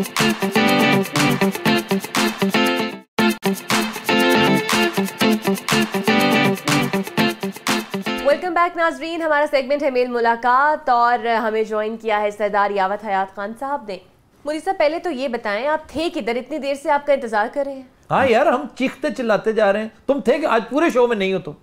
Welcome back नाजरीन हमारा segment है मेल मुलाकात और हमें ज्वाइन किया है सरदार यावत हयात खान साहब ने मुझे साहब पहले तो ये बताएं आप थे किधर इतनी देर से आपका इंतजार कर रहे हैं हाँ यार हम चीखते चिल्लाते जा रहे हैं तुम थे कि आज पूरे शो में नहीं हो तुम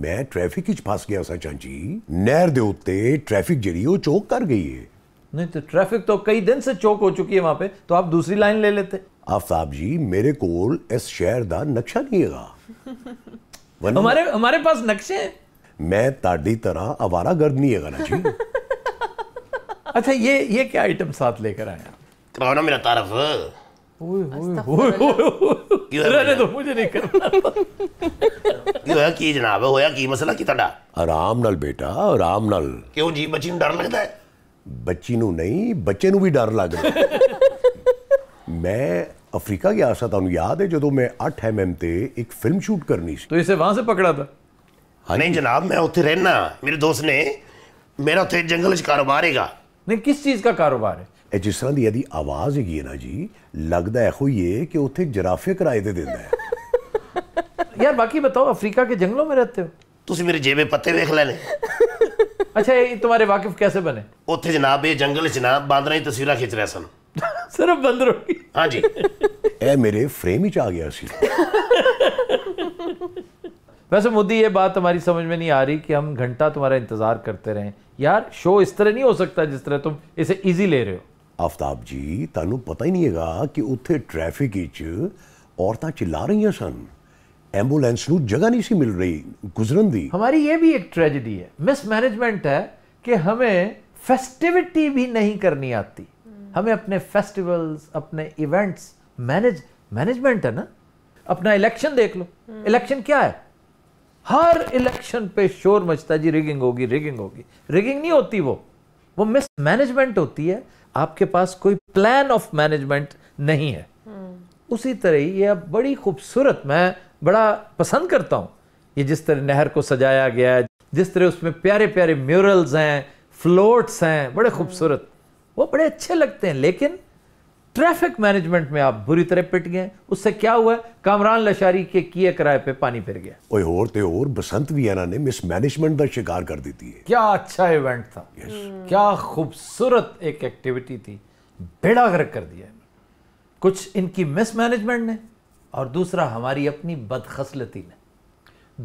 मैं ट्रैफिक ਵਿੱਚ ਫਸ ਗਿਆ ਸਾਂ ਚਾਂਜੀ ਨਹਿਰ ਦੇ ट्रैफिक जरिए चौक कर गई है नहीं तो ट्रैफिक तो कई दिन से चौक हो चुकी है वहां पे तो आप दूसरी लाइन ले लेते आफ्ताब जी मेरे को इस शहर का नक्शा नहीं है हमारे हमारे पास नक्शे हैं मैं ताड़ी तरह आवारा गर्द नहीं है जी अच्छा ये ये क्या आइटम साथ लेकर आया कमाओ ना मेरा तारफ रहने दो मुझे नहीं करना क्यों है की जनाब होया की मसला की तड़ा आराम नाल बेटा आराम नाल क्यों जी बच्ची डर लगता है ਬੱਚੀ ਨੂੰ ਨਹੀਂ ਬੱਚੇ ਨੂੰ ਵੀ ਡਰ ਲੱਗ ਰਿਹਾ ਮੈਂ अफ्रीका गया था ਤੁਹਾਨੂੰ ਯਾਦ ਹੈ ਜਦੋਂ ਮੈਂ 8 ਐਮਐਮ ਤੇ ਇੱਕ ਫਿਲਮ ਸ਼ੂਟ ਕਰਨੀ ਸੀ ਤੋ ਇਸੇ ਵਾਂ ਸੇ ਪਕੜਾ ਤਾ ਹਾਂ ਨਹੀਂ ਜਨਾਬ ਮੈਂ ਉੱਥੇ ਰਹਿਣਾ ਮੇਰੇ ਦੋਸਤ ਨੇ ਮੇਰਾ ਉੱਥੇ ਜੰਗਲ 'ਚ ਕਾਰੋਬਾਰ ਹੈਗਾ ਨਹੀਂ ਕਿਸ ਚੀਜ਼ ਦਾ ਕਾਰੋਬਾਰ ਹੈ ਇਹ ਜਿਸ ਤਰ੍ਹਾਂ ਦੀ ਇਹਦੀ ਆਵਾਜ਼ ਹੈਗੀ ਹੈ ਨਾ ਜੀ ਲੱਗਦਾ ਹੈ ਹੋਈਏ ਕਿ ਉੱਥੇ ਜਰਾਫੇ ਕਿਰਾਏ ਤੇ ਦਿੰਦਾ ਹੈ ਯਾਰ ਬਾਕੀ ਬਤਾਓ ਅਫਰੀਕਾ ਕੇ ਜੰਗਲੋਂ ਮੇ ਰਹਤੇ ਹੋ ਤੁਸੀਂ ਮੇਰੇ ਜੇਬੇ ਪੱਤੇ ਵੇਖ ਲੈਣੇ अच्छा तुम्हारे वाकिफ कैसे बने उ जनाब ये जंगल जनाब बंदर की तस्वीर खिंच रहे सन सिर्फ बंदर हाँ जी ए मेरे फ्रेम ही आ गया वैसे मोदी ये बात तुम्हारी समझ में नहीं आ रही कि हम घंटा तुम्हारा इंतजार करते रहे यार शो इस तरह नहीं हो सकता जिस तरह तुम इसे इजी ले रहे हो आफ्ताब जी तुम पता ही नहीं है कि उ ट्रैफिक औरत चिल्ला रही सन एम्बुलेंस नु जगह नहीं सी मिल रही गुजरन दी हमारी ये भी एक ट्रेजेडी है मिसमैनेजमेंट है कि हमें फेस्टिविटी भी नहीं करनी आती हमें अपने फेस्टिवल्स अपने इवेंट्स मैनेज मैनेजमेंट है ना अपना इलेक्शन देख लो इलेक्शन क्या है हर इलेक्शन पे शोर मचता जी रिगिंग होगी रिगिंग होगी रिगिंग नहीं होती वो वो मिस मैनेजमेंट होती है आपके पास कोई प्लान ऑफ मैनेजमेंट नहीं है हम्म। उसी तरह ही यह बड़ी खूबसूरत मैं बड़ा पसंद करता हूँ ये जिस तरह नहर को सजाया गया है जिस तरह उसमें प्यारे प्यारे म्यूरल्स हैं फ्लोट्स हैं बड़े हम्म। खूबसूरत वो बड़े अच्छे लगते हैं लेकिन ट्रैफिक मैनेजमेंट में आप बुरी तरह पिट गए उससे क्या हुआ कामरान लशारी के किए किराए पे पानी फिर गया ओए और ते और बसंत वियना ने मैनेजमेंट का शिकार कर दी थी क्या अच्छा इवेंट था yes. हम्म। क्या खूबसूरत एक एक्टिविटी थी बेड़ा गर्क कर दिया कुछ इनकी मिसमैनेजमेंट ने और दूसरा हमारी अपनी बदखसलती में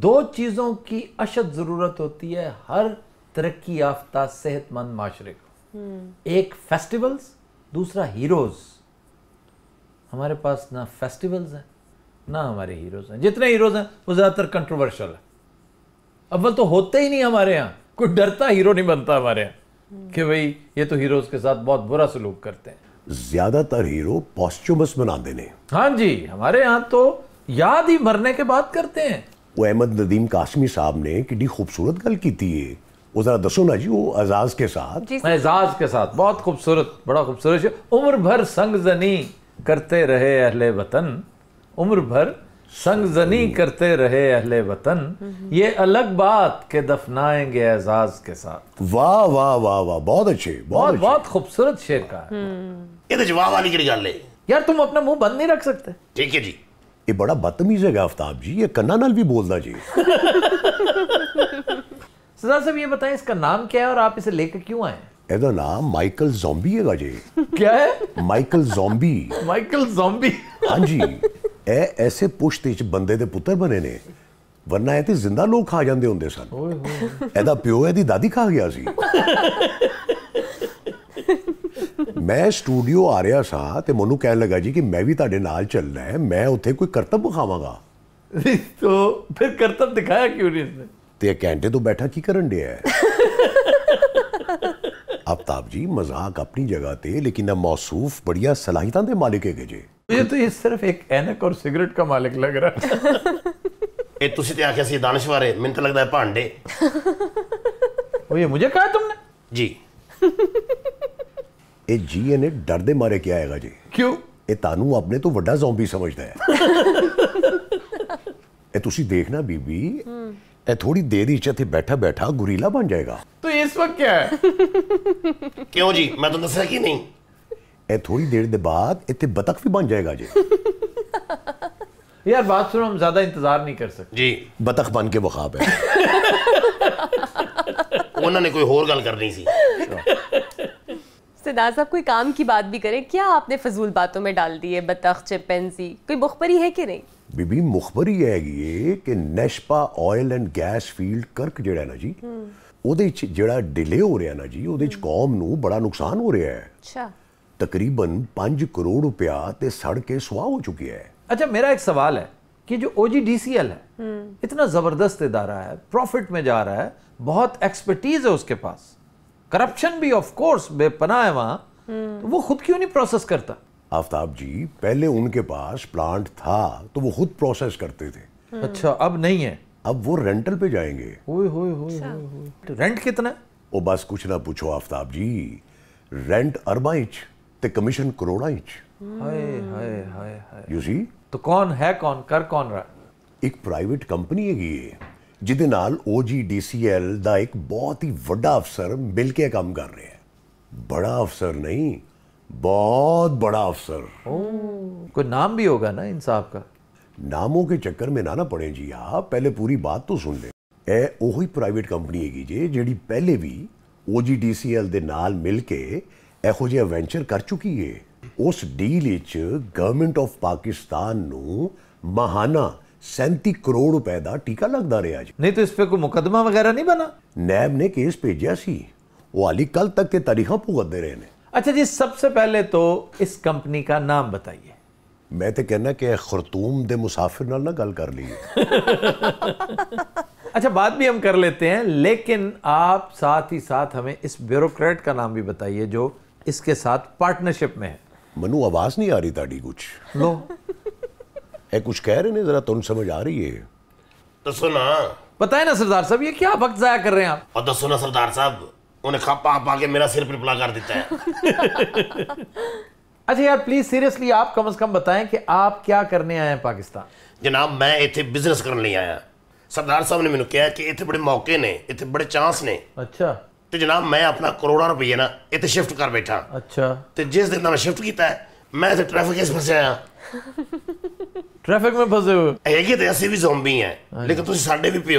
दो चीज़ों की अशद ज़रूरत होती है हर तरक्की याफ्ता सेहतमंद माशरे को हम्म। एक फेस्टिवल्स दूसरा हीरोज़ हमारे पास ना फेस्टिवल्स हैं ना हमारे हीरोज़ हैं जितने हीरोज़ हैं वो ज़्यादातर कंट्रोवर्शल है अव्वल तो होते ही नहीं हमारे यहाँ कोई डरता हीरो नहीं बनता हमारे यहाँ हम्म। कि भाई ये तो हीरोज़ के साथ बहुत बुरा सलूक करते हैं ज्यादातर हीरो पॉस्चुमस बनाते ने हाँ जी हमारे यहाँ तो याद ही मरने के बाद करते हैं वो अहमद नदीम काशमी साहब ने किडी खूबसूरत गल की थी वो जरा दसो ना जी वो एजाज के साथ एजाज के साथ बहुत खूबसूरत बड़ा खूबसूरत उम्र भर संग जनी करते रहे अहले वतन उम्र भर संगजनी करते रहे अहले वतन ये अलग बात के दफनाएंगे एजाज के साथ वाह वाह वाह वाह बहुत अच्छे बहुत बहुत खूबसूरत शेर का है हम्म। ये तो वाह वाली की गल है यार तुम अपना मुंह बंद नहीं रख सकते ठीक है जी ये बड़ा बदतमीज है आफताब जी ये कन्ना नाल भी बोलना जी सदा साहब ये बताएं इसका नाम क्या है और आप इसे लेकर क्यों आए एदा नाम माइकल ਮਾਈਕਲ है जी क्या है माइकल ਮਾਈਕਲ माइकल ਮਾਈਕਲ हाँ जी ਐ ਐਸੇ ਪੁਸ਼ਤੀ ਚ ਬੰਦੇ ਦੇ ਪੁੱਤਰ ਬਣੇ ਨੇ ਵਰਨਾ ਇਹ ਤੇ ਜ਼ਿੰਦਾ ਲੋਕ ਖਾ ਜਾਂਦੇ ਹੁੰਦੇ ਸਨ ਓਏ ਹੋਏ ਇਹਦਾ ਪਿਓ ਇਹਦੀ ਦਾਦੀ ਖਾ ਗਿਆ ਸੀ ਮੈਂ ਸਟੂਡੀਓ ਆ ਰਿਹਾ ਸਾਂ ਤੇ ਮੈਨੂੰ ਕਹਿਣ ਲੱਗਾ ਜੀ ਕਿ ਮੈਂ ਵੀ ਤੁਹਾਡੇ ਨਾਲ ਚੱਲਣਾ ਹੈ ਮੈਂ ਉੱਥੇ ਕੋਈ ਕਰਤਬ ਖਾਵਾਂਗਾ ਤੋ ਫਿਰ ਕਰਤਬ ਦਿਖਾਇਆ ਕਿਉਂ ਨਹੀਂ ਇਸਨੇ ਤੇ ਘੰਟੇ ਤੋਂ ਬੈਠਾ ਕੀ ਕਰਨ ਡਿਆ ਹੈ ਆਫਤਾਬ ਜੀ ਮਜ਼ਾਕ ਆਪਣੀ ਜਗ੍ਹਾ ਤੇ ਲੇਕਿਨ ਇਹ ਮੌਸੂਫ ਬੜੀਆ ਸਲਾਹੀਤਾਂ ਦੇ ਮਾਲਿਕ ਹੈਗੇ ਜੀ मुझे तो ये सिर्फ एक एनक और सिगरेट का मालिक लग रहा है ਇਹ ਤੁਸੀਂ ਤੇ ਆਖਿਆ ਸੀ ਦਾਨਿਸ਼ਵਾਰੇ ਮੈਨੂੰ ਤਾਂ ਲੱਗਦਾ ਹੈ ਭਾਂਡੇ ਉਹ ਇਹ ਮੁਝੇ ਕਹਾ ਤੁਮਨੇ ਜੀ ਇਹ ਜੀ ਨੇ ਡਰ ਦੇ ਮਾਰੇ ਕਿਹਾ ਹੈਗਾ ਜੀ ਕਿਉਂ ਇਹ ਤਾਨੂੰ ਆਪਣੇ ਤੋਂ ਵੱਡਾ ਜ਼ੋਂਬੀ ਸਮਝਦਾ ਹੈ ਇਹ ਤੁਸੀਂ ਦੇਖਣਾ ਬੀਬੀ ਇਹ ਥੋੜੀ ਦੇਰ ਹੀ ਇੱਥੇ ਬੈਠਾ ਬੈਠਾ ਗੁਰੀਲਾ ਬਣ ਜਾਏਗਾ ਤੋ ਇਸ ਵਕਤ ਕੀ ਹੈ ਕਿਉਂ ਜੀ ਮੈਂ ਤਾਂ ਦੱਸਿਆ ਕਿ ਨਹੀਂ ए थोड़ी देर दे बाद इतने ਬਤਕ भी बन जाएगा जी यार बात सुनो हम ज्यादा इंतजार नहीं कर सकते जी ਬਤਕ बन के बखाब है उन्होंने कोई होर गल करनी ਕਰਨੀ सिद्धार्थ साहब कोई काम की बात भी करें क्या आपने फजूल बातों में डाल दी है बतख चिपेंसी कोई मुखबरी है कि नहीं बीबी मुखबरी है ये कि Nashpa oil and gas field Karak ਜਿਹੜਾ ਨਾ ਜੀ ਉਹਦੇ ਵਿੱਚ ਜਿਹੜਾ ਡਿਲੇ ਹੋ ਰਿਹਾ ਨਾ ਜੀ ਉਹਦੇ ਵਿੱਚ ਕੌਮ ਨੂੰ ਬੜਾ ਨੁਕਸਾਨ ਹੋ ਰਿਹਾ ਹੈ ਅੱਛਾ तकरीबन पांच करोड़ रुपया ਤੇ सड़ के ਸੁਆਹ हो चुकी है अच्छा मेरा एक सवाल है कि जो ओ है हम्म। इतना ज़बरदस्त इदारा है प्रॉफिट में जा रहा है बहुत एक्सपर्टीज़ है उसके पास करप्शन भी ऑफ कोर्स बेपना है वहां हम्म। तो वो खुद क्यों नहीं प्रोसेस करता आफ्ताब जी पहले उनके पास प्लांट था तो वो खुद प्रोसेस करते थे हम्म। अच्छा अब नहीं है अब वो रेंटल पे जाएंगे ओए होए होए होए रेंट कितना है? ओ बस कुछ ना पूछो आफ्ताब जी रेंट अरबाइच ਤੇ ਕਮਿਸ਼ਨ ਕਰੋੜਾਂ ਵਿੱਚ ਹਾਏ ਹਾਏ ਹਾਏ ਹਾਏ ਯੂ ਸੀ ਤਾਂ ਕੌਣ ਹੈ ਕੌਣ ਕਰ ਕੌਣ ਰਿਹਾ ਇੱਕ ਪ੍ਰਾਈਵੇਟ ਕੰਪਨੀ ਹੈਗੀ ਇਹ ਜਿਹਦੇ ਨਾਲ OGDCL ਦਾ ਇੱਕ ਬਹੁਤ ਹੀ ਵੱਡਾ ਅਫਸਰ ਮਿਲ ਕੇ ਕੰਮ ਕਰ ਰਿਹਾ ਹੈ ਬੜਾ ਅਫਸਰ ਨਹੀਂ ਬਹੁਤ ਬੜਾ ਅਫਸਰ ਕੋਈ ਨਾਮ ਵੀ ਹੋਗਾ ਨਾ ਇਨਸਾਫ ਦਾ ਨਾਮੋ ਕੇ ਚੱਕਰ ਮੇ ਨਾ ਨਾ ਪੜੇ ਜੀ जी ਪਹਿਲੇ ਪੂਰੀ ਬਾਤ ਤੋ ਸੁਣ सुन ਐ ਉਹੀ ਪ੍ਰਾਈਵੇਟ ਕੰਪਨੀ ਹੈਗੀ ਜੇ ਜਿਹੜੀ ਪਹਿਲੇ ਵੀ OGDCL ਦੇ ਨਾਲ ਮਿਲ ਕੇ यह जी एवेंचर कर चुकी है उस डील गवर्नमेंट ऑफ पाकिस्तान महाना सैंती करोड़ रुपए का टीका लगता रहा जी नहीं तो इस पे कोई मुकदमा वगैरह नहीं बना नैब ने केस भेजा सी वो अली कल तक के तारीखा भुगतते रहे ने अच्छा जी सबसे पहले तो इस कंपनी का नाम बताइए मैं तो कहना कि खरतूम दे मुसाफिर ना ना गल कर ली अच्छा बात भी हम कर लेते हैं लेकिन आप साथ ही साथ हमें इस ब्यूरोक्रेट का नाम भी बताइए जो इसके साथ पार्टनरशिप में है मनु आवाज नहीं आ रही ताड़ी कुछ लो है कुछ कह रहे ना जरा तुम समझ आ रही है तो सुना पता है ना सरदार साहब ये क्या वक्त जाया कर रहे हैं आप और तो सुना सरदार साहब उन्हें खपा पा के मेरा सिर पिपला कर देता है अच्छा यार प्लीज सीरियसली आप कम से कम बताएं कि आप क्या करने आए हैं पाकिस्तान जनाब मैं इतने बिजनेस करने आया सरदार साहब ने मैंने कहा कि इतने बड़े मौके ने इतने बड़े चांस ने अच्छा ਤੇ ਜਨਾਬ ਮੈਂ ਆਪਣਾ ਕਰੋੜਾਂ ਰੁਪਏ ਨਾ ਇੱਥੇ ਸ਼ਿਫਟ ਕਰ ਬੈਠਾ ਅੱਛਾ ਤੇ ਜਿਸ ਦਿਨ ਦਾ ਮੈਂ ਸ਼ਿਫਟ ਕੀਤਾ ਹੈ ਮੈਂ ਤੇ ਟ੍ਰੈਫਿਕ ਵਿੱਚ ਫਸਿਆ ਆ ਟ੍ਰੈਫਿਕ ਵਿੱਚ ਫਸੇ ਹੋ ਹੈਗੇ ਤੇ ਅਸੀਂ ਵੀ ਜ਼ੋਂਬੀ ਹੈ ਲੇਕਿਨ ਤੁਸੀਂ ਸਾਡੇ ਵੀ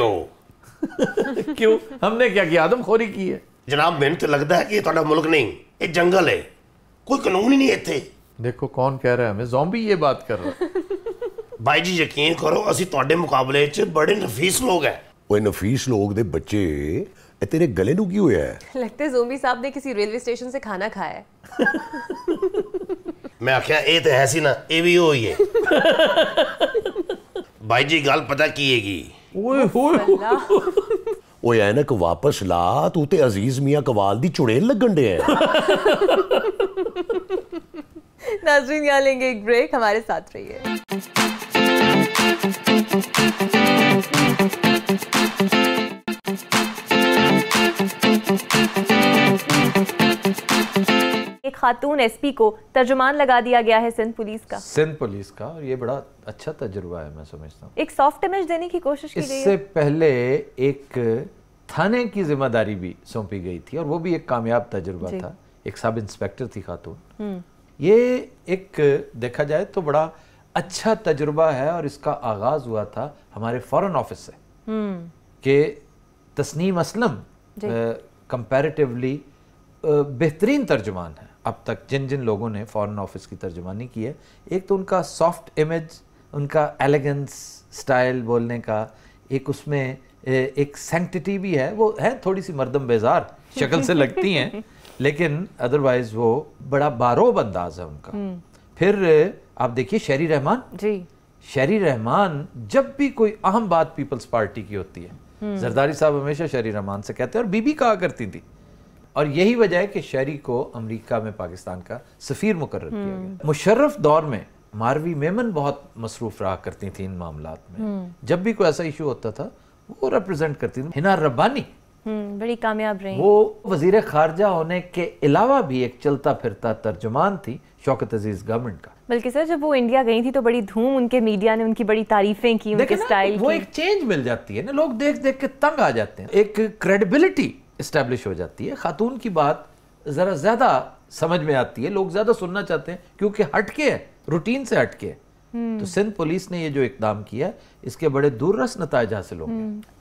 क्यों हमने क्या किया आदमखोरी की है जनाब मैंने तो लगता है कि ये थोड़ा मुल्क नहीं ये जंगल है कोई कानून ही नहीं इतने देखो कौन कह रहा है हमें जोम्बी ये बात कर रहा भाई जी यकीन करो असि मुकाबले बड़े नफीस लोग हैं नफीस लोग दे बच्चे तेरे गले नु क्यों है लगते जोंबी साहब ने किसी रेलवे स्टेशन से खाना खाया है मैं आख्या ए तो है सी ना ए भी होई है भाई जी गल पता की हैगी ओए होए ਉਹ ਐਨਕ वापस ला तू ते अजीज मियां कवाल दी चुड़ैल लगन दे है नाजरीन यहाँ लेंगे एक ब्रेक हमारे साथ रहिए खातून एसपी को तर्जुमान लगा दिया गया है सिंध पुलिस का सिंध पुलिस का और ये बड़ा अच्छा तजुर्बा है मैं समझता हूँ एक सॉफ्ट इमेज देने की कोशिश इससे पहले एक थाने की जिम्मेदारी भी सौंपी गई थी और वो भी एक कामयाब तजुर्बा था एक सब इंस्पेक्टर थी खातून हम्म। ये एक देखा जाए तो बड़ा अच्छा तजुर्बा है और इसका आगाज हुआ था हमारे फॉरेन ऑफिस से हम्म। के तस्नीम असलम कंपैरेटिवली बेहतरीन तर्जुमान है अब तक जिन जिन लोगों ने फॉरेन ऑफिस की तर्जमानी की है एक तो उनका सॉफ्ट इमेज उनका एलिगेंस स्टाइल बोलने का एक उसमें एक सेंटिटी भी है वो है थोड़ी सी मरदम बेजार शक्ल से लगती हैं लेकिन अदरवाइज वो बड़ा बारोब अंदाज है उनका हम्म। फिर आप देखिए शेरी रहमान जी शेरी रहमान जब भी कोई अहम बात पीपल्स पार्टी की होती है जरदारी हम्म। साहब हमेशा शेरी रहमान से कहते हैं और बीबी कहा करती थी और यही वजह है कि शहरी को अमरीका में पाकिस्तान का सफ़ीर मुकर किया हम्म। गया मुशर्रफ दौर में मारवी मेमन बहुत मसरूफ रहा करती थी इन मामला में हम्म। जब भी कोई ऐसा इशू होता था वो रिप्रेजेंट करती थी हिना रब्बानी हम्म, बड़ी कामयाब रही वो वजीर खारजा होने के अलावा भी एक चलता फिरता तर्जुमान थी शौकत अजीज गवर्नमेंट का बल्कि सर जब वो इंडिया गई थी तो बड़ी धूम उनके मीडिया ने उनकी बड़ी तारीफें की उनके स्टाइल वो की। एक चेंज मिल जाती है ना लोग देख देख के तंग आ जाते हैं एक क्रेडिबिलिटी इस्टेब्लिश हो जाती है खातून की बात ज़रा ज़्यादा समझ में आती है लोग ज़्यादा सुनना चाहते हैं क्योंकि हटके है रूटीन से हटके है हम्म। तो सिंध पुलिस ने ये जो इकदाम किया इसके बड़े दूरस नतज हासिल होंगे हम्म।